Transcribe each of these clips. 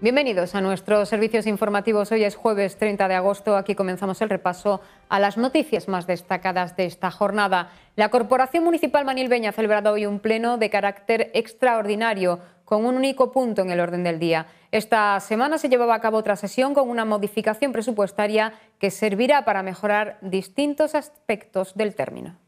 Bienvenidos a nuestros servicios informativos. Hoy es jueves 30 de agosto. Aquí comenzamos el repaso a las noticias más destacadas de esta jornada. La Corporación Municipal Manilbeña ha celebrado hoy un pleno de carácter extraordinario con un único punto en el orden del día. Esta semana se llevaba a cabo otra sesión con una modificación presupuestaria que servirá para mejorar distintos aspectos del término.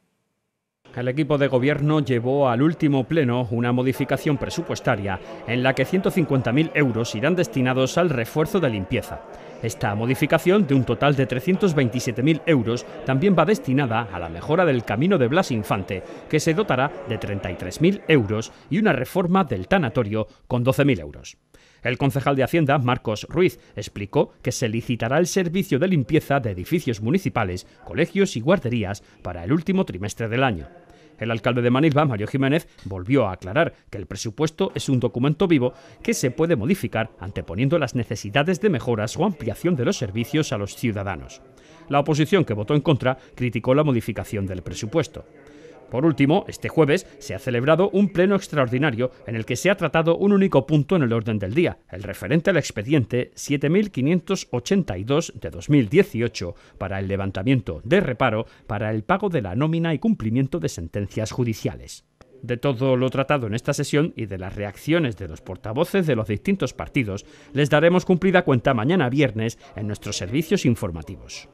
El equipo de gobierno llevó al último pleno una modificación presupuestaria en la que 150.000 euros irán destinados al refuerzo de limpieza. Esta modificación, de un total de 327.000 euros, también va destinada a la mejora del camino de Blas Infante, que se dotará de 33.000 euros y una reforma del tanatorio con 12.000 euros. El concejal de Hacienda, Marcos Ruiz, explicó que se licitará el servicio de limpieza de edificios municipales, colegios y guarderías para el último trimestre del año. El alcalde de Manilva, Mario Jiménez, volvió a aclarar que el presupuesto es un documento vivo que se puede modificar anteponiendo las necesidades de mejoras o ampliación de los servicios a los ciudadanos. La oposición que votó en contra criticó la modificación del presupuesto. Por último, este jueves se ha celebrado un pleno extraordinario en el que se ha tratado un único punto en el orden del día, el referente al expediente 7582 de 2018 para el levantamiento de reparo para el pago de la nómina y cumplimiento de sentencias judiciales. De todo lo tratado en esta sesión y de las reacciones de los portavoces de los distintos partidos, les daremos cumplida cuenta mañana viernes en nuestros servicios informativos.